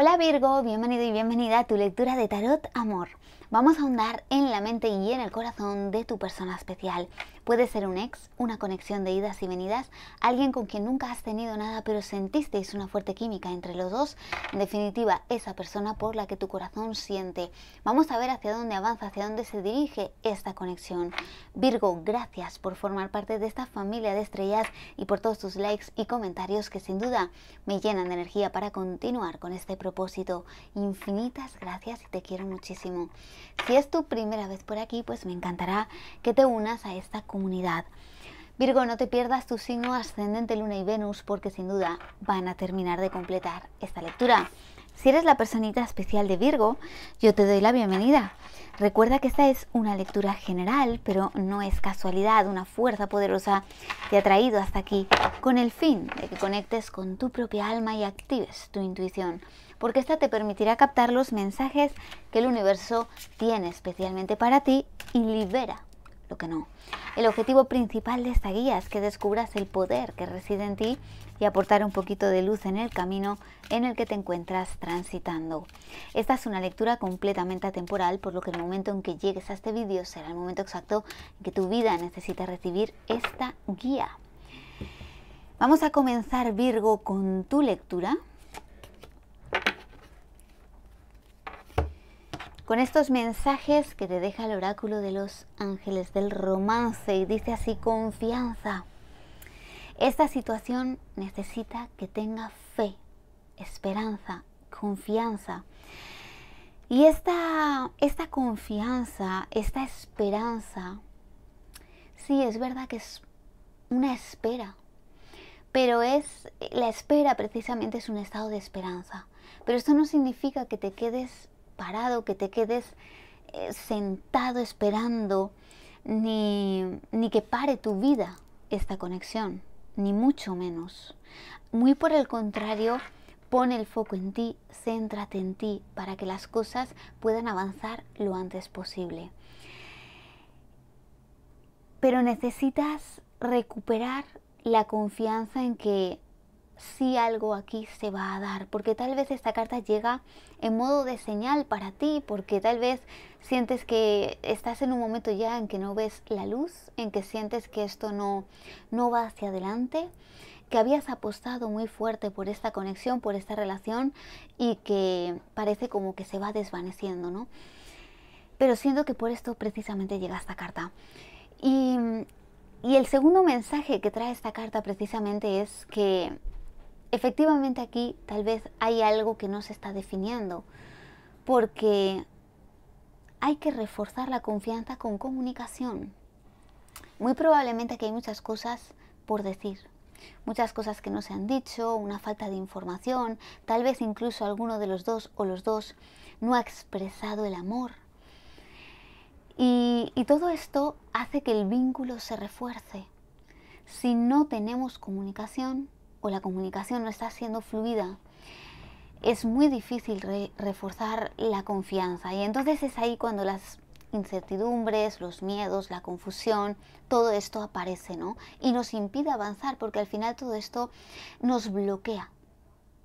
Hola Virgo, bienvenido y bienvenida a tu lectura de tarot amor vamos a ahondar en la mente y en el corazón de tu persona especial. Puede ser un ex, una conexión de idas y venidas, alguien con quien nunca has tenido nada pero sentisteis una fuerte química entre los dos, en definitiva esa persona por la que tu corazón siente. Vamos a ver hacia dónde avanza, hacia dónde se dirige esta conexión. Virgo, gracias por formar parte de esta familia de estrellas y por todos tus likes y comentarios que sin duda me llenan de energía para continuar con este propósito. Infinitas gracias y te quiero muchísimo. Si es tu primera vez por aquí, pues me encantará que te unas a esta comunidad. Virgo, no te pierdas tu signo ascendente Luna y Venus porque sin duda van a terminar de completar esta lectura. Si eres la personita especial de Virgo, yo te doy la bienvenida. Recuerda que esta es una lectura general, pero no es casualidad, una fuerza poderosa te ha traído hasta aquí con el fin de que conectes con tu propia alma y actives tu intuición, porque esta te permitirá captar los mensajes que el universo tiene especialmente para ti y libera lo que no. El objetivo principal de esta guía es que descubras el poder que reside en ti y aportar un poquito de luz en el camino en el que te encuentras transitando. Esta es una lectura completamente atemporal, por lo que el momento en que llegues a este vídeo será el momento exacto en que tu vida necesita recibir esta guía. Vamos a comenzar Virgo con tu lectura. Con estos mensajes que te deja el oráculo de los ángeles del romance y dice así confianza. Esta situación necesita que tenga fe, esperanza, confianza. Y esta, esta confianza, esta esperanza, sí, es verdad que es una espera, pero es la espera precisamente es un estado de esperanza. Pero esto no significa que te quedes parado, que te quedes eh, sentado esperando, ni que pare tu vida esta conexión ni mucho menos. Muy por el contrario, pon el foco en ti, céntrate en ti para que las cosas puedan avanzar lo antes posible. Pero necesitas recuperar la confianza en que si algo aquí se va a dar, porque tal vez esta carta llega en modo de señal para ti, porque tal vez sientes que estás en un momento ya en que no ves la luz, en que sientes que esto no, no va hacia adelante, que habías apostado muy fuerte por esta conexión, por esta relación y que parece como que se va desvaneciendo, ¿no? Pero siento que por esto precisamente llega esta carta. Y, y el segundo mensaje que trae esta carta precisamente es que efectivamente aquí tal vez hay algo que no se está definiendo, porque hay que reforzar la confianza con comunicación. Muy probablemente aquí hay muchas cosas por decir, muchas cosas que no se han dicho, una falta de información, tal vez incluso alguno de los dos o los dos no ha expresado el amor. Y, y todo esto hace que el vínculo se refuerce. Si no tenemos comunicación, o la comunicación no está siendo fluida, es muy difícil reforzar la confianza. Y entonces es ahí cuando las incertidumbres, los miedos, la confusión, todo esto aparece, ¿no? Y nos impide avanzar porque al final todo esto nos bloquea.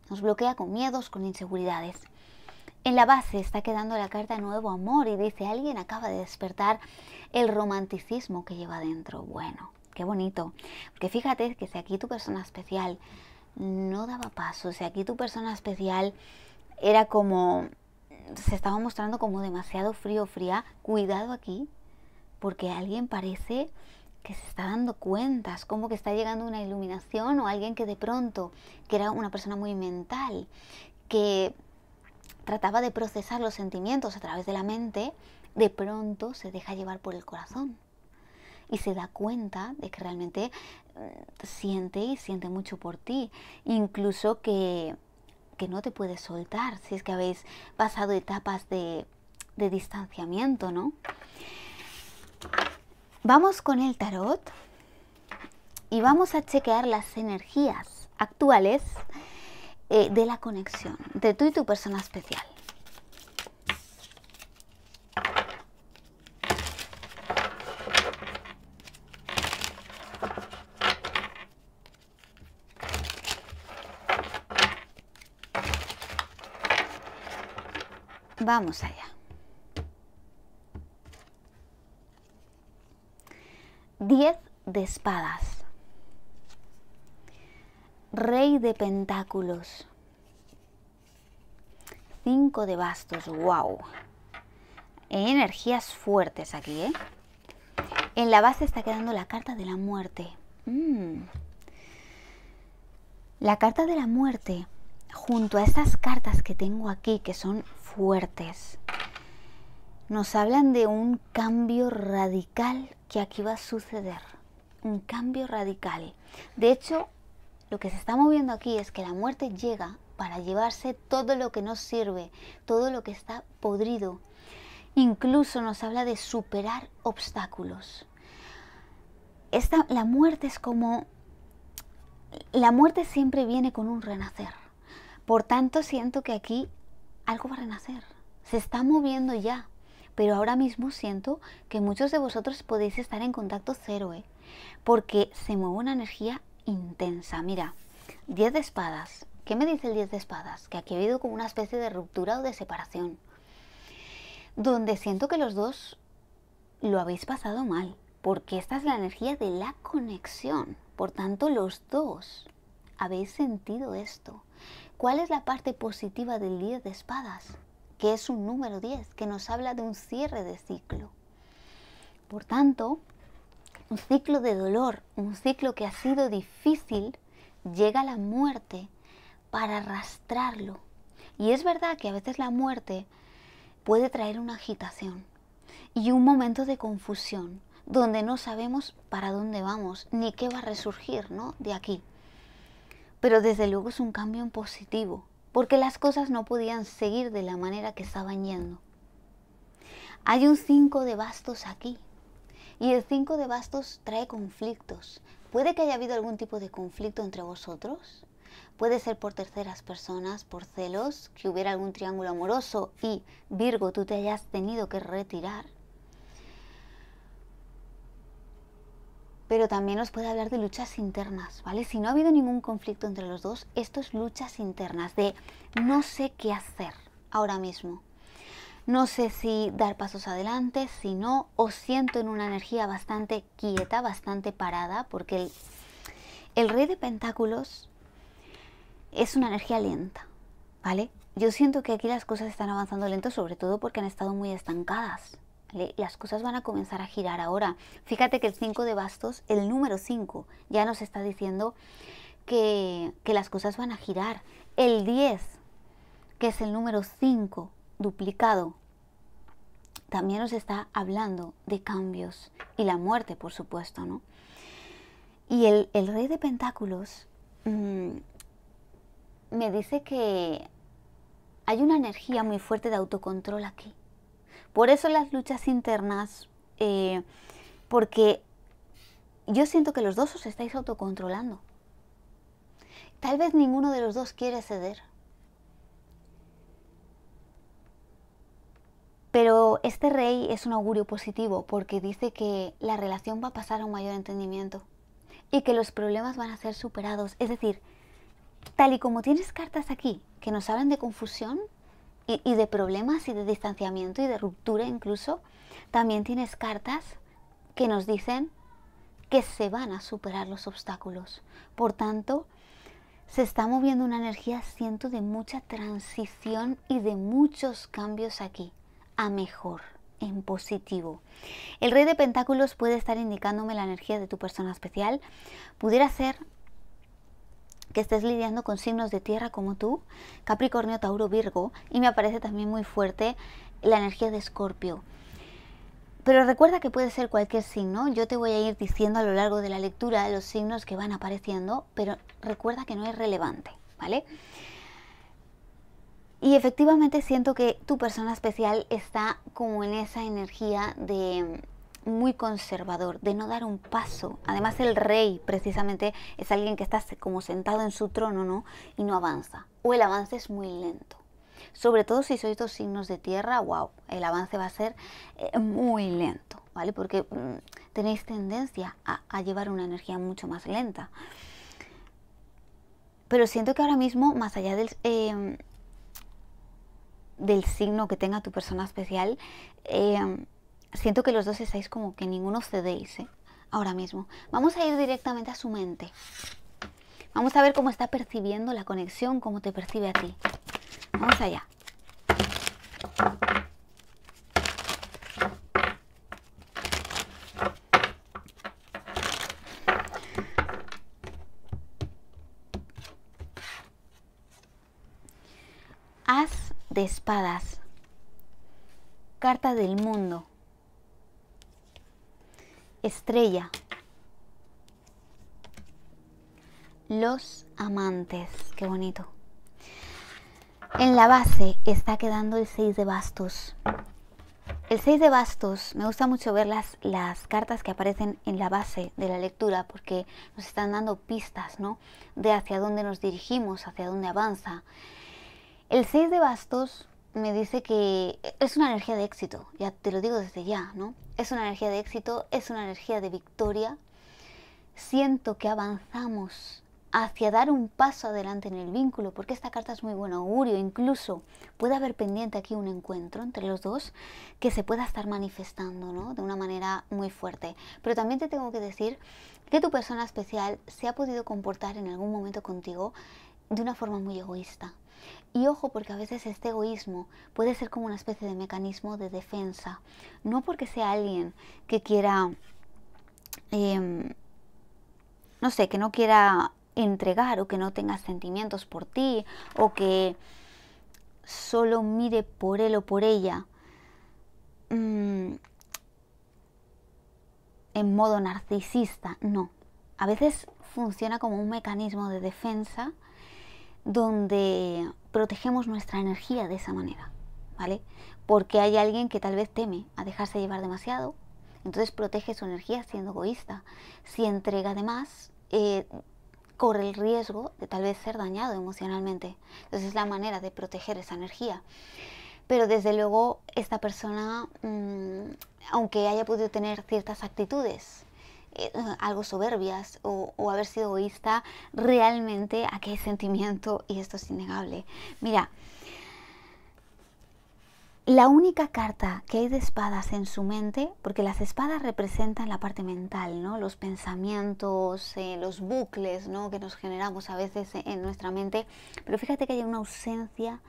Nos bloquea con miedos, con inseguridades. En la base está quedando la carta Nuevo Amor y dice, alguien acaba de despertar el romanticismo que lleva dentro. Bueno, Qué bonito. Porque fíjate que si aquí tu persona especial no daba paso, si aquí tu persona especial era como, se estaba mostrando como demasiado frío, fría, cuidado aquí, porque alguien parece que se está dando cuentas, como que está llegando una iluminación o alguien que de pronto, que era una persona muy mental, que trataba de procesar los sentimientos a través de la mente, de pronto se deja llevar por el corazón y se da cuenta de que realmente eh, siente y siente mucho por ti, incluso que, que no te puedes soltar si es que habéis pasado etapas de, distanciamiento, ¿no? Vamos con el tarot y vamos a chequear las energías actuales eh, de la conexión de tú y tu persona especial. Vamos allá. Diez de espadas. Rey de pentáculos. Cinco de bastos. ¡Wow! energías fuertes aquí, ¿eh? En la base está quedando la carta de la muerte. Mm. La carta de la muerte junto a estas cartas que tengo aquí, que son fuertes, nos hablan de un cambio radical que aquí va a suceder. Un cambio radical. De hecho, lo que se está moviendo aquí es que la muerte llega para llevarse todo lo que nos sirve, todo lo que está podrido. Incluso nos habla de superar obstáculos. Esta, la muerte es como... La muerte siempre viene con un renacer por tanto, siento que aquí algo va a renacer. Se está moviendo ya. Pero ahora mismo siento que muchos de vosotros podéis estar en contacto cero, ¿eh? porque se mueve una energía intensa. Mira, 10 de espadas. ¿Qué me dice el 10 de espadas? Que aquí ha habido como una especie de ruptura o de separación. Donde siento que los dos lo habéis pasado mal, porque esta es la energía de la conexión. Por tanto, los dos habéis sentido esto. ¿Cuál es la parte positiva del 10 de espadas? Que es un número 10, que nos habla de un cierre de ciclo. Por tanto, un ciclo de dolor, un ciclo que ha sido difícil, llega la muerte para arrastrarlo. Y es verdad que a veces la muerte puede traer una agitación y un momento de confusión, donde no sabemos para dónde vamos ni qué va a resurgir ¿no? de aquí pero desde luego es un cambio en positivo, porque las cosas no podían seguir de la manera que estaban yendo. Hay un 5 de bastos aquí, y el 5 de bastos trae conflictos. Puede que haya habido algún tipo de conflicto entre vosotros, puede ser por terceras personas, por celos, que hubiera algún triángulo amoroso y Virgo tú te hayas tenido que retirar. pero también nos puede hablar de luchas internas, ¿vale? Si no ha habido ningún conflicto entre los dos, esto es luchas internas, de no sé qué hacer ahora mismo. No sé si dar pasos adelante, si no, os siento en una energía bastante quieta, bastante parada, porque el, el rey de pentáculos es una energía lenta, ¿vale? Yo siento que aquí las cosas están avanzando lento, sobre todo porque han estado muy estancadas. Las cosas van a comenzar a girar ahora. Fíjate que el 5 de bastos, el número 5, ya nos está diciendo que, las cosas van a girar. El 10, que es el número 5 duplicado, también nos está hablando de cambios y la muerte, por supuesto, ¿no? Y el, el rey de pentáculos mm, me dice que hay una energía muy fuerte de autocontrol aquí. Por eso las luchas internas, eh, porque yo siento que los dos os estáis autocontrolando. Tal vez ninguno de los dos quiere ceder. Pero este rey es un augurio positivo porque dice que la relación va a pasar a un mayor entendimiento y que los problemas van a ser superados. Es decir, tal y como tienes cartas aquí que nos hablan de confusión, y, de problemas y de distanciamiento y de ruptura incluso, también tienes cartas que nos dicen que se van a superar los obstáculos. Por tanto, se está moviendo una energía, siento, de mucha transición y de muchos cambios aquí, a mejor, en positivo. El rey de pentáculos puede estar indicándome la energía de tu persona especial, pudiera ser que estés lidiando con signos de tierra como tú, Capricornio, Tauro, Virgo, y me aparece también muy fuerte la energía de Escorpio. Pero recuerda que puede ser cualquier signo, yo te voy a ir diciendo a lo largo de la lectura los signos que van apareciendo, pero recuerda que no es relevante, ¿vale? Y efectivamente siento que tu persona especial está como en esa energía de muy conservador, de no dar un paso. Además el rey precisamente es alguien que está como sentado en su trono, ¿no? Y no avanza. O el avance es muy lento. Sobre todo si sois dos signos de tierra, wow, el avance va a ser eh, muy lento, ¿vale? Porque mm, tenéis tendencia a, llevar una energía mucho más lenta pero siento que ahora mismo, más allá del, em, del signo que tenga tu persona especial, eh, Siento que los dos estáis como que ninguno cedéis, ¿eh? Ahora mismo. Vamos a ir directamente a su mente. Vamos a ver cómo está percibiendo la conexión, cómo te percibe a ti. Vamos allá. As de espadas. Carta del mundo estrella. Los amantes, qué bonito. En la base está quedando el 6 de bastos. El 6 de bastos, me gusta mucho ver las, las, cartas que aparecen en la base de la lectura porque nos están dando pistas, ¿no? De hacia dónde nos dirigimos, hacia dónde avanza. El 6 de bastos me dice que es una energía de éxito, ya te lo digo desde ya, ¿no? es una energía de éxito, es una energía de victoria. Siento que avanzamos hacia dar un paso adelante en el vínculo, porque esta carta es muy buen augurio, incluso puede haber pendiente aquí un encuentro entre los dos que se pueda estar manifestando ¿no? de una manera muy fuerte. Pero también te tengo que decir que tu persona especial se ha podido comportar en algún momento contigo de una forma muy egoísta, y ojo, porque a veces este egoísmo puede ser como una especie de mecanismo de defensa. No porque sea alguien que quiera, em, no sé, que no quiera entregar o que no tenga sentimientos por ti o que solo mire por él o por ella mm, en modo narcisista. No. A veces funciona como un mecanismo de defensa donde protegemos nuestra energía de esa manera, ¿vale? Porque hay alguien que tal vez teme a dejarse llevar demasiado, entonces protege su energía siendo egoísta. Si entrega además, eh, corre el riesgo de tal vez ser dañado emocionalmente. Entonces es la manera de proteger esa energía. Pero desde luego esta persona, mm, aunque haya podido tener ciertas actitudes eh, algo soberbias o, haber sido egoísta, realmente aquel sentimiento y esto es innegable. Mira, la única carta que hay de espadas en su mente, porque las espadas representan la parte mental, ¿no? los pensamientos, eh, los bucles ¿no? que nos generamos a veces en nuestra mente, pero fíjate que hay una ausencia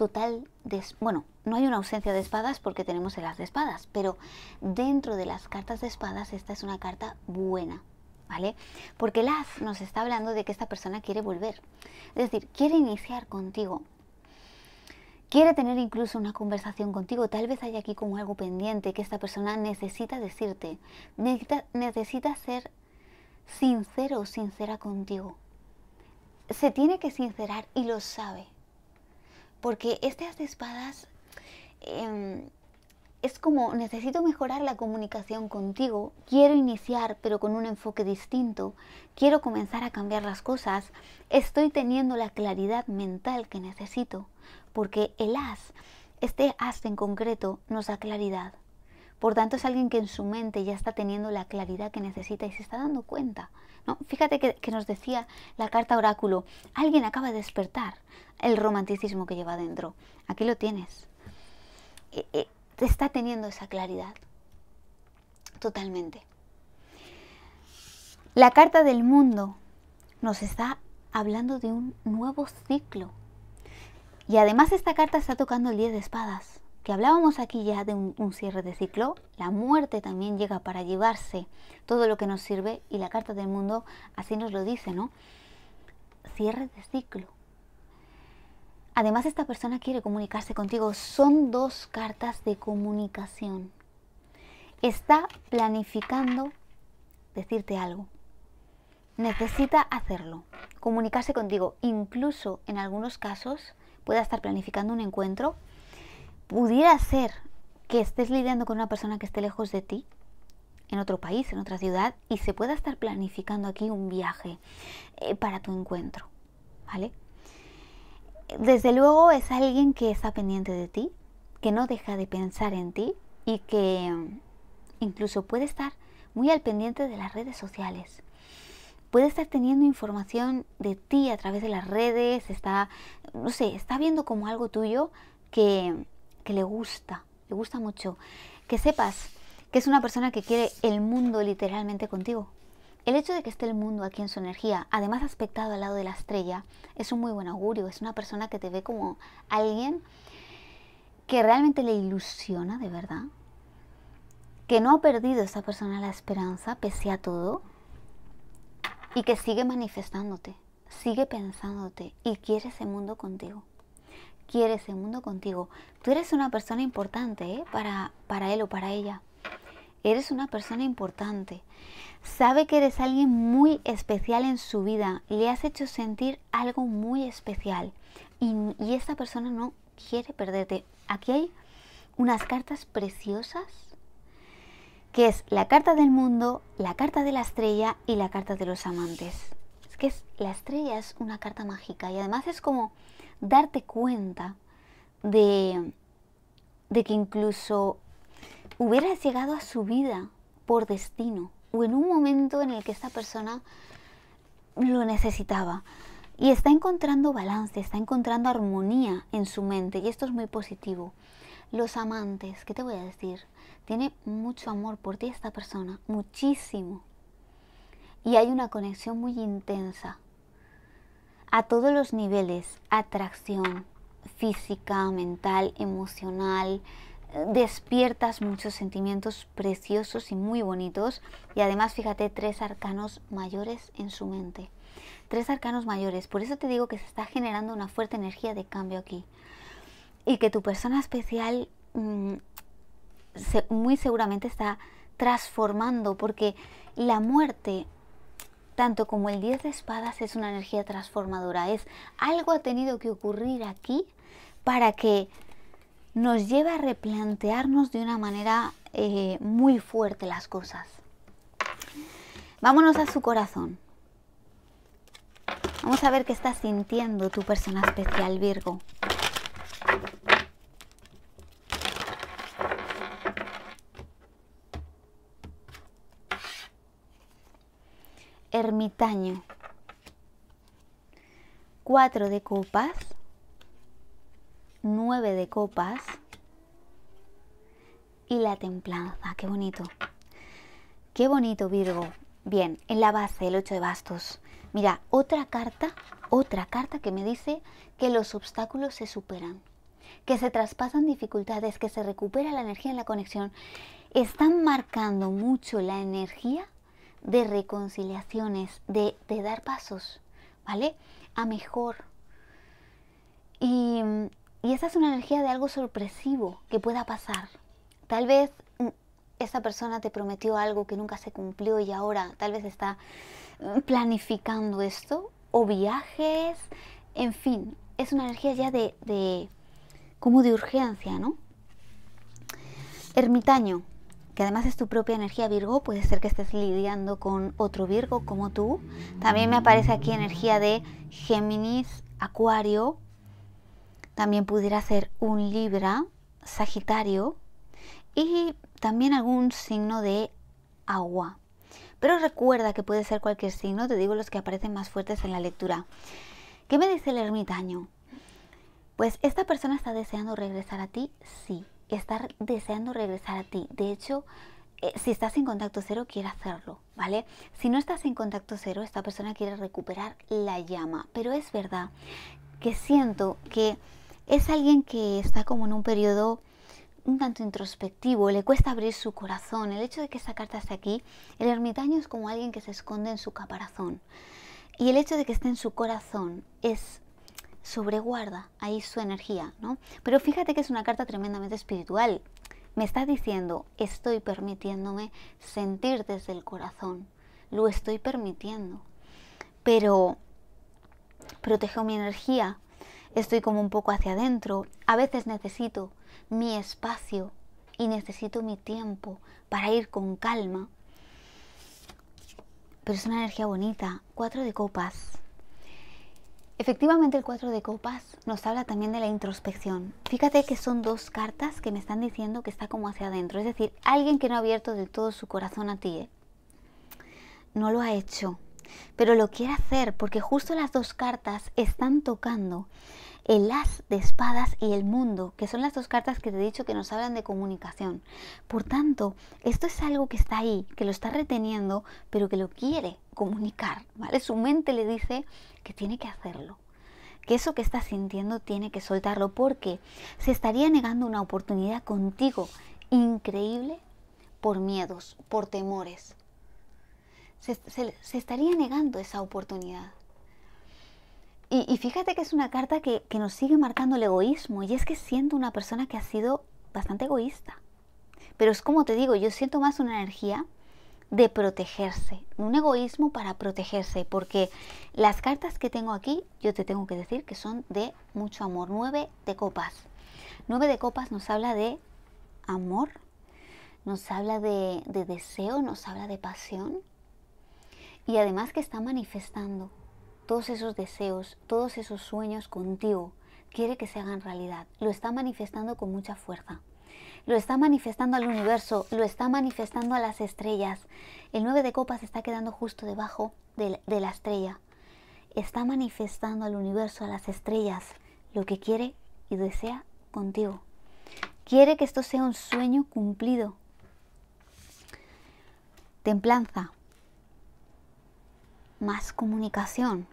total de... Bueno, no hay una ausencia de espadas porque tenemos el as de espadas, pero dentro de las cartas de espadas esta es una carta buena, ¿vale? Porque las nos está hablando de que esta persona quiere volver, es decir, quiere iniciar contigo, quiere tener incluso una conversación contigo, tal vez haya aquí como algo pendiente que esta persona necesita decirte, necesita, necesita ser sincero o sincera contigo. Se tiene que sincerar y lo sabe porque este haz de espadas em, es como necesito mejorar la comunicación contigo, quiero iniciar pero con un enfoque distinto, quiero comenzar a cambiar las cosas, estoy teniendo la claridad mental que necesito, porque el as, este as en concreto, nos da claridad, por tanto, es alguien que en su mente ya está teniendo la claridad que necesita y se está dando cuenta. ¿no? Fíjate que, nos decía la carta oráculo, alguien acaba de despertar el romanticismo que lleva dentro. Aquí lo tienes. Eh, eh, está teniendo esa claridad. Totalmente. La carta del mundo nos está hablando de un nuevo ciclo. Y además esta carta está tocando el 10 de espadas que hablábamos aquí ya de un, cierre de ciclo, la muerte también llega para llevarse todo lo que nos sirve y la carta del mundo así nos lo dice, ¿no? Cierre de ciclo. Además esta persona quiere comunicarse contigo. Son dos cartas de comunicación. Está planificando decirte algo. Necesita hacerlo, comunicarse contigo. Incluso en algunos casos pueda estar planificando un encuentro pudiera ser que estés lidiando con una persona que esté lejos de ti, en otro país, en otra ciudad, y se pueda estar planificando aquí un viaje eh, para tu encuentro, ¿vale? Desde luego es alguien que está pendiente de ti, que no deja de pensar en ti y que mm, incluso puede estar muy al pendiente de las redes sociales. Puede estar teniendo información de ti a través de las redes, está, no sé, está viendo como algo tuyo que le gusta, le gusta mucho. Que sepas que es una persona que quiere el mundo literalmente contigo. El hecho de que esté el mundo aquí en su energía, además aspectado al lado de la estrella, es un muy buen augurio. Es una persona que te ve como alguien que realmente le ilusiona de verdad, que no ha perdido esta persona la esperanza pese a todo y que sigue manifestándote, sigue pensándote y quiere ese mundo contigo quiere ese mundo contigo. Tú eres una persona importante ¿eh? para, para él o para ella. Eres una persona importante. Sabe que eres alguien muy especial en su vida. Le has hecho sentir algo muy especial. Y, y esta persona no quiere perderte. Aquí hay unas cartas preciosas, que es la carta del mundo, la carta de la estrella y la carta de los amantes. Es que es, la estrella es una carta mágica y además es como darte cuenta de, que incluso hubieras llegado a su vida por destino o en un momento en el que esta persona lo necesitaba. Y está encontrando balance, está encontrando armonía en su mente y esto es muy positivo. Los amantes, ¿qué te voy a decir? Tiene mucho amor por ti esta persona, muchísimo. Y hay una conexión muy intensa a todos los niveles, atracción física, mental, emocional, despiertas muchos sentimientos preciosos y muy bonitos y además fíjate tres arcanos mayores en su mente. Tres arcanos mayores, por eso te digo que se está generando una fuerte energía de cambio aquí y que tu persona especial mm, muy seguramente está transformando porque la muerte tanto como el 10 de espadas es una energía transformadora, es algo ha tenido que ocurrir aquí para que nos lleve a replantearnos de una manera eh, muy fuerte las cosas. Vámonos a su corazón. Vamos a ver qué está sintiendo tu persona especial, Virgo. ermitaño, cuatro de copas, nueve de copas y la templanza, qué bonito, qué bonito Virgo. Bien, en la base el 8 de bastos. Mira, otra carta, otra carta que me dice que los obstáculos se superan, que se traspasan dificultades, que se recupera la energía en la conexión. Están marcando mucho la energía de reconciliaciones, de, de dar pasos, ¿vale? A mejor. Y, esa es una energía de algo sorpresivo que pueda pasar. Tal vez mm, esa persona te prometió algo que nunca se cumplió y ahora tal vez está mm, planificando esto, o viajes, en fin, es una energía ya de, de como de urgencia, ¿no? Ermitaño, que además es tu propia energía Virgo, puede ser que estés lidiando con otro Virgo como tú. También me aparece aquí energía de Géminis, Acuario, también pudiera ser un Libra, Sagitario y también algún signo de agua. Pero recuerda que puede ser cualquier signo, te digo los que aparecen más fuertes en la lectura. ¿Qué me dice el ermitaño? Pues esta persona está deseando regresar a ti, sí, estar deseando regresar a ti. De hecho, eh, si estás en contacto cero, quiere hacerlo, ¿vale? Si no estás en contacto cero, esta persona quiere recuperar la llama. Pero es verdad que siento que es alguien que está como en un periodo un tanto introspectivo, le cuesta abrir su corazón. El hecho de que esta carta esté aquí, el ermitaño es como alguien que se esconde en su caparazón. Y el hecho de que esté en su corazón es sobreguarda ahí su energía, ¿no? Pero fíjate que es una carta tremendamente espiritual. Me está diciendo, estoy permitiéndome sentir desde el corazón, lo estoy permitiendo, pero protejo mi energía, estoy como un poco hacia adentro, a veces necesito mi espacio y necesito mi tiempo para ir con calma. Pero es una energía bonita, cuatro de copas. Efectivamente el 4 de copas nos habla también de la introspección. Fíjate que son dos cartas que me están diciendo que está como hacia adentro, es decir, alguien que no ha abierto de todo su corazón a ti. ¿eh? No lo ha hecho, pero lo quiere hacer porque justo las dos cartas están tocando el as de espadas y el mundo, que son las dos cartas que te he dicho que nos hablan de comunicación. Por tanto, esto es algo que está ahí, que lo está reteniendo, pero que lo quiere comunicar, ¿vale? Su mente le dice que tiene que hacerlo, que eso que está sintiendo tiene que soltarlo porque se estaría negando una oportunidad contigo increíble por miedos, por temores. Se, se estaría negando esa oportunidad. Y, fíjate que es una carta que, nos sigue marcando el egoísmo y es que siento una persona que ha sido bastante egoísta. Pero es como te digo, yo siento más una energía de protegerse, un egoísmo para protegerse, porque las cartas que tengo aquí, yo te tengo que decir que son de mucho amor, nueve de copas. Nueve de copas nos habla de amor, nos habla de, deseo, nos habla de pasión y además que está manifestando todos esos deseos, todos esos sueños contigo. Quiere que se hagan realidad. Lo está manifestando con mucha fuerza. Lo está manifestando al universo, lo está manifestando a las estrellas. El 9 de copas está quedando justo debajo de la estrella. Está manifestando al universo, a las estrellas, lo que quiere y desea contigo. Quiere que esto sea un sueño cumplido. Templanza. Más comunicación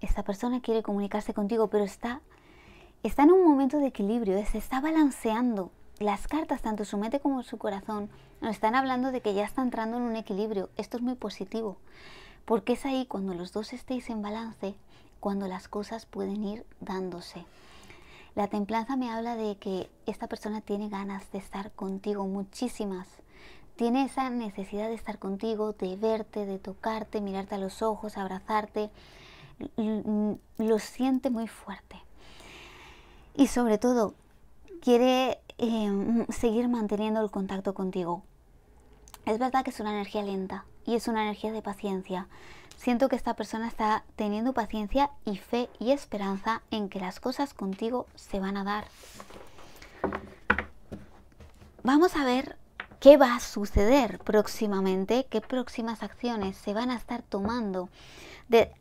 esta persona quiere comunicarse contigo, pero está, está en un momento de equilibrio, se está balanceando. Las cartas, tanto su mente como su corazón, nos están hablando de que ya está entrando en un equilibrio. Esto es muy positivo, porque es ahí cuando los dos estéis en balance, cuando las cosas pueden ir dándose. La templanza me habla de que esta persona tiene ganas de estar contigo, muchísimas. Tiene esa necesidad de estar contigo, de verte, de tocarte, mirarte a los ojos, abrazarte. Mm, lo siente muy fuerte. Y sobre todo, quiere eh, mm, seguir manteniendo el contacto contigo. Es verdad que es una energía lenta y es una energía de paciencia. Siento que esta persona está teniendo paciencia y fe y esperanza en que las cosas contigo se van a dar. Vamos a ver qué va a suceder próximamente, qué próximas acciones se van a estar tomando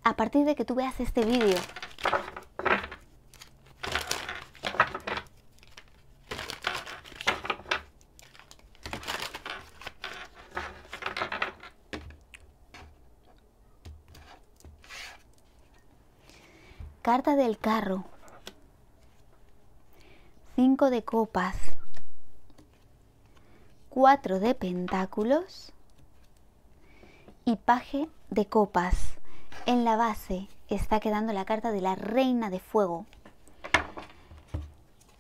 a partir de que tú veas este vídeo. Carta del carro. Cinco de copas cuatro de pentáculos y paje de copas. En la base está quedando la carta de la reina de fuego.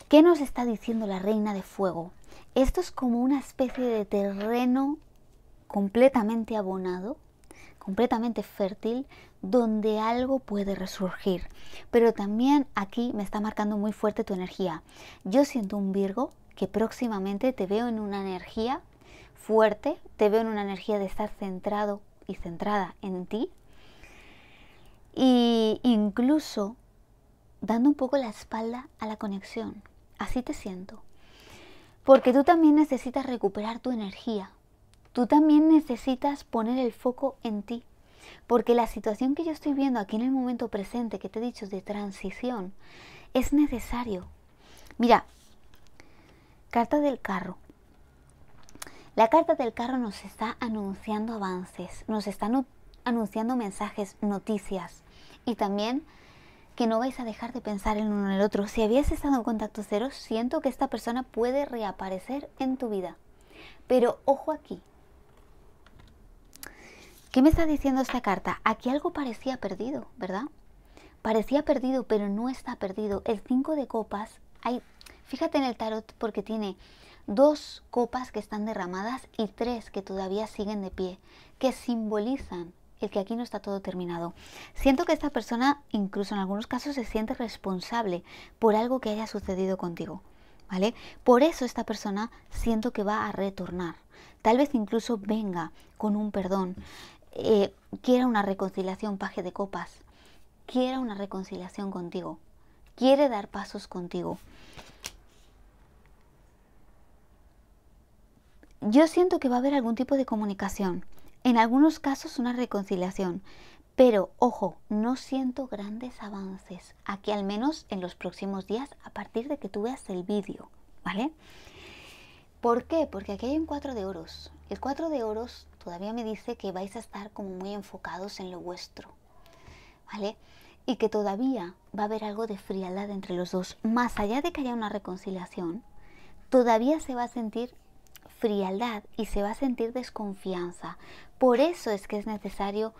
¿Qué nos está diciendo la reina de fuego? Esto es como una especie de terreno completamente abonado, completamente fértil, donde algo puede resurgir. Pero también aquí me está marcando muy fuerte tu energía. Yo siento un Virgo que próximamente te veo en una energía fuerte, te veo en una energía de estar centrado y centrada en ti. Y incluso dando un poco la espalda a la conexión. Así te siento. Porque tú también necesitas recuperar tu energía. Tú también necesitas poner el foco en ti. Porque la situación que yo estoy viendo aquí en el momento presente que te he dicho de transición es necesario. Mira, Carta del carro. La carta del carro nos está anunciando avances, nos está anunciando mensajes, noticias y también que no vais a dejar de pensar en uno en el otro. Si habías estado en contacto cero, siento que esta persona puede reaparecer en tu vida. Pero ojo aquí. ¿Qué me está diciendo esta carta? Aquí algo parecía perdido, ¿verdad? Parecía perdido, pero no está perdido. El 5 de copas, hay Fíjate en el tarot porque tiene dos copas que están derramadas y tres que todavía siguen de pie, que simbolizan el que aquí no está todo terminado. Siento que esta persona, incluso en algunos casos, se siente responsable por algo que haya sucedido contigo. ¿Vale? Por eso esta persona siento que va a retornar. Tal vez incluso venga con un perdón, eh, quiera una reconciliación, paje de copas, quiera una reconciliación contigo, quiere dar pasos contigo. Yo siento que va a haber algún tipo de comunicación, en algunos casos una reconciliación, pero ojo, no siento grandes avances, aquí al menos en los próximos días a partir de que tú veas el vídeo, ¿vale? ¿Por qué? Porque aquí hay un 4 de oros. El 4 de oros todavía me dice que vais a estar como muy enfocados en lo vuestro, ¿vale? Y que todavía va a haber algo de frialdad entre los dos. Más allá de que haya una reconciliación, todavía se va a sentir frialdad y se va a sentir desconfianza. Por eso es que es necesario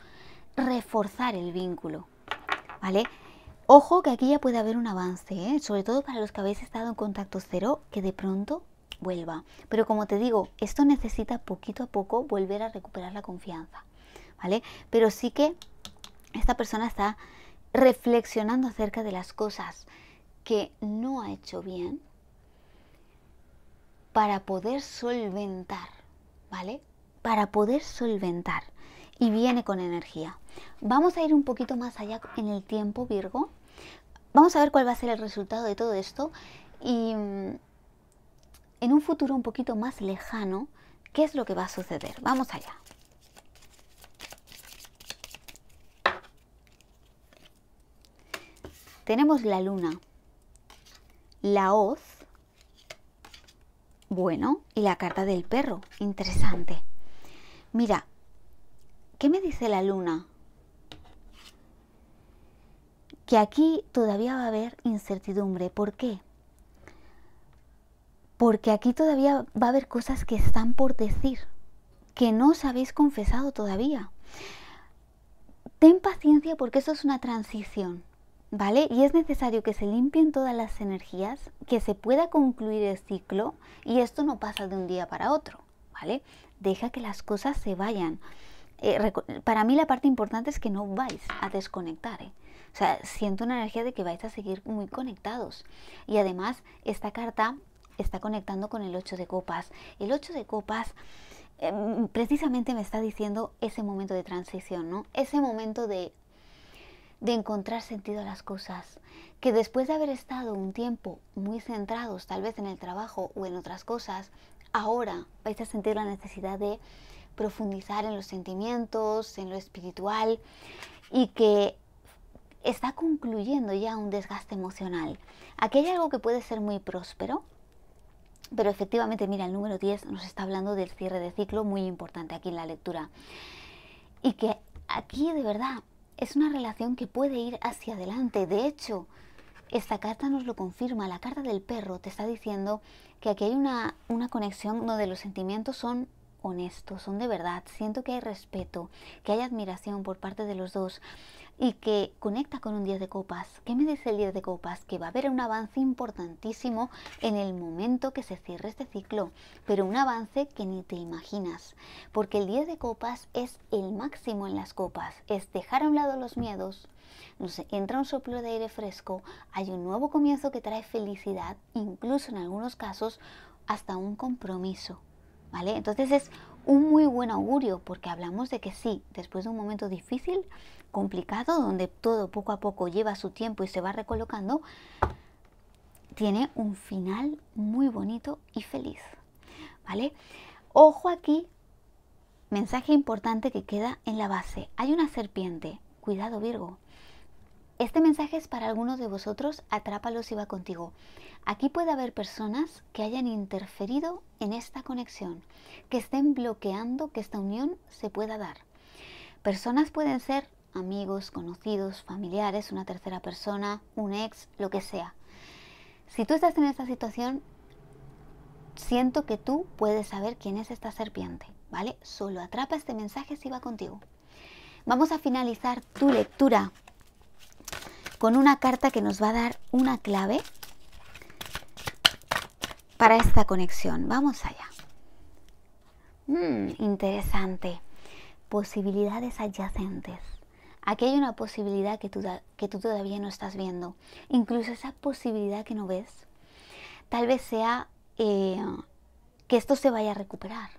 reforzar el vínculo, ¿vale? Ojo que aquí ya puede haber un avance, ¿eh? sobre todo para los que habéis estado en contacto cero, que de pronto vuelva. Pero como te digo, esto necesita poquito a poco volver a recuperar la confianza, ¿vale? Pero sí que esta persona está reflexionando acerca de las cosas que no ha hecho bien para poder solventar, ¿vale? Para poder solventar. Y viene con energía. Vamos a ir un poquito más allá en el tiempo, Virgo. Vamos a ver cuál va a ser el resultado de todo esto. Y mm, en un futuro un poquito más lejano, ¿qué es lo que va a suceder? Vamos allá. Tenemos la luna, la hoz bueno, y la carta del perro, interesante. Mira, ¿qué me dice la luna? Que aquí todavía va a haber incertidumbre. ¿Por qué? Porque aquí todavía va a haber cosas que están por decir, que no os habéis confesado todavía. Ten paciencia porque eso es una transición. ¿vale? Y es necesario que se limpien todas las energías, que se pueda concluir el ciclo y esto no pasa de un día para otro, ¿vale? Deja que las cosas se vayan. Eh, para mí la parte importante es que no vais a desconectar. ¿eh? O sea, siento una energía de que vais a seguir muy conectados. Y además, esta carta está conectando con el 8 de copas. El 8 de copas em, precisamente me está diciendo ese momento de transición, ¿no? Ese momento de de encontrar sentido a las cosas, que después de haber estado un tiempo muy centrados tal vez en el trabajo o en otras cosas, ahora vais a sentir la necesidad de profundizar en los sentimientos, en lo espiritual y que está concluyendo ya un desgaste emocional. Aquí hay algo que puede ser muy próspero, pero efectivamente, mira, el número 10 nos está hablando del cierre de ciclo muy importante aquí en la lectura. Y que aquí de verdad es una relación que puede ir hacia adelante. De hecho, esta carta nos lo confirma. La carta del perro te está diciendo que aquí hay una, una conexión donde los sentimientos son honestos, son de verdad. Siento que hay respeto, que hay admiración por parte de los dos y que conecta con un 10 de copas. ¿Qué me dice el 10 de copas? Que va a haber un avance importantísimo en el momento que se cierre este ciclo, pero un avance que ni te imaginas, porque el 10 de copas es el máximo en las copas, es dejar a un lado los miedos, no sé, entra un soplo de aire fresco, hay un nuevo comienzo que trae felicidad, incluso en algunos casos hasta un compromiso. Entonces es un muy buen augurio porque hablamos de que sí, después de un momento difícil, complicado, donde todo poco a poco lleva su tiempo y se va recolocando, tiene un final muy bonito y feliz, ¿vale? Ojo aquí, mensaje importante que queda en la base. Hay una serpiente, cuidado Virgo, este mensaje es para algunos de vosotros, atrápalo y va contigo. Aquí puede haber personas que hayan interferido en esta conexión, que estén bloqueando que esta unión se pueda dar. Personas pueden ser amigos, conocidos, familiares, una tercera persona, un ex, lo que sea. Si tú estás en esta situación, siento que tú puedes saber quién es esta serpiente, ¿vale? Solo atrapa este mensaje si va contigo. Vamos a finalizar tu lectura con una carta que nos va a dar una clave para esta conexión. Vamos allá. Hmm, interesante. Posibilidades adyacentes. Aquí hay una posibilidad que tú, que tú todavía no estás viendo. Incluso esa posibilidad que no ves, tal vez sea eh, que esto se vaya a recuperar.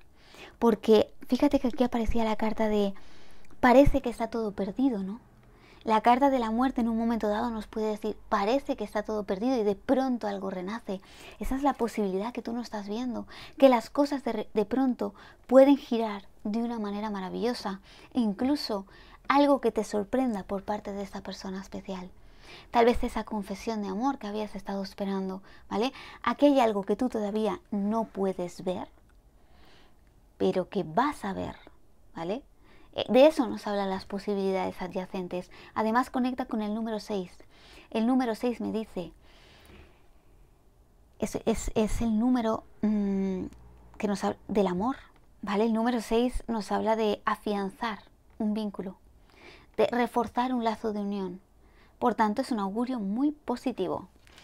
Porque fíjate que aquí aparecía la carta de parece que está todo perdido, ¿no? La carta de la muerte en un momento dado nos puede decir, parece que está todo perdido y de pronto algo renace. Esa es la posibilidad que tú no estás viendo, que las cosas de, pronto pueden girar de una manera maravillosa e incluso algo que te sorprenda por parte de esta persona especial. Tal vez esa confesión de amor que habías estado esperando, ¿vale? Aquí hay algo que tú todavía no puedes ver, pero que vas a ver, ¿vale? Eh, de eso nos hablan las posibilidades adyacentes. Además conecta con el número 6. El número 6 me dice, es, es, el número mm, que nos habla del amor, ¿vale? El número 6 nos habla de afianzar un vínculo, de reforzar un lazo de unión. Por tanto, es un augurio muy positivo.